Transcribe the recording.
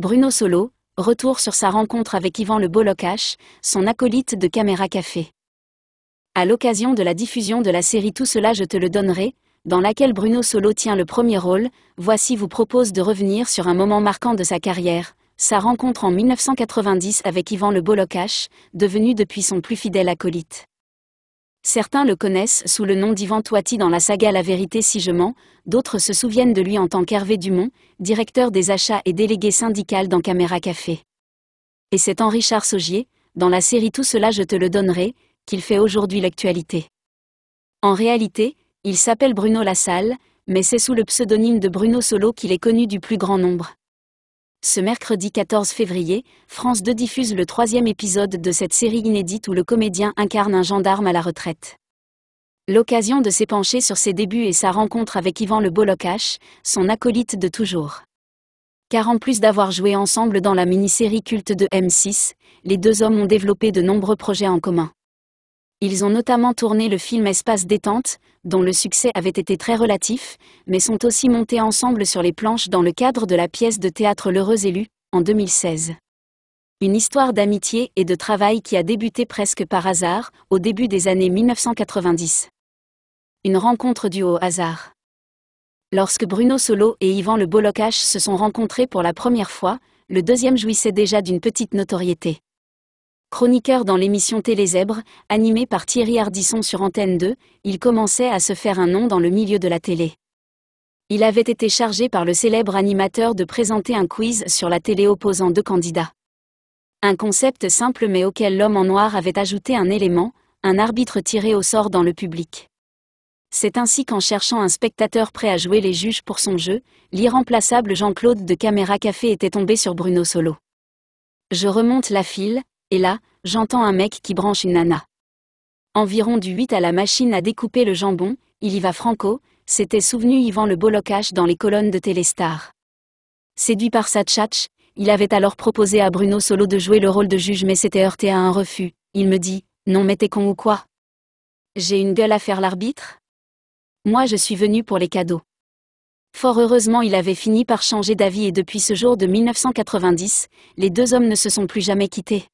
Bruno Solo, retour sur sa rencontre avec Yvan Le Bolocache, son acolyte de Caméra Café. À l'occasion de la diffusion de la série Tout cela je te le donnerai, dans laquelle Bruno Solo tient le premier rôle, Voici vous propose de revenir sur un moment marquant de sa carrière, sa rencontre en 1990 avec Yvan Le Bolocache, devenu depuis son plus fidèle acolyte. Certains le connaissent sous le nom d'Ivan Toiti dans la saga La vérité si je mens, d'autres se souviennent de lui en tant qu'Hervé Dumont, directeur des achats et délégué syndical dans Caméra Café. Et c'est en Richard Saugier, dans la série Tout cela je te le donnerai, qu'il fait aujourd'hui l'actualité. En réalité, il s'appelle Bruno Lassalle, mais c'est sous le pseudonyme de Bruno Solo qu'il est connu du plus grand nombre. Ce mercredi 14 février, France 2 diffuse le troisième épisode de cette série inédite où le comédien incarne un gendarme à la retraite. L'occasion de s'épancher sur ses débuts et sa rencontre avec Yvan Le Bolocache, son acolyte de toujours. Car en plus d'avoir joué ensemble dans la mini-série culte de M6, les deux hommes ont développé de nombreux projets en commun. Ils ont notamment tourné le film Espace détente, dont le succès avait été très relatif, mais sont aussi montés ensemble sur les planches dans le cadre de la pièce de théâtre L'heureux élu, en 2016. Une histoire d'amitié et de travail qui a débuté presque par hasard, au début des années 1990. Une rencontre due au hasard. Lorsque Bruno Solo et Yvan Le Bolocache se sont rencontrés pour la première fois, le deuxième jouissait déjà d'une petite notoriété. Chroniqueur dans l'émission Télézèbre, animé par Thierry Hardisson sur Antenne 2, il commençait à se faire un nom dans le milieu de la télé. Il avait été chargé par le célèbre animateur de présenter un quiz sur la télé opposant deux candidats. Un concept simple mais auquel l'homme en noir avait ajouté un élément, un arbitre tiré au sort dans le public. C'est ainsi qu'en cherchant un spectateur prêt à jouer les juges pour son jeu, l'irremplaçable Jean-Claude de Caméra Café était tombé sur Bruno Solo. Je remonte la file, et là, j'entends un mec qui branche une nana. Environ du 8 à la machine à découper le jambon, il y va franco, s'était souvenu Yvan le Bolocache dans les colonnes de Téléstar. Séduit par sa tchatch, il avait alors proposé à Bruno Solo de jouer le rôle de juge mais s'était heurté à un refus. Il me dit « Non mais t'es con ou quoi J'ai une gueule à faire l'arbitre Moi je suis venu pour les cadeaux. » Fort heureusement il avait fini par changer d'avis et depuis ce jour de 1990, les deux hommes ne se sont plus jamais quittés.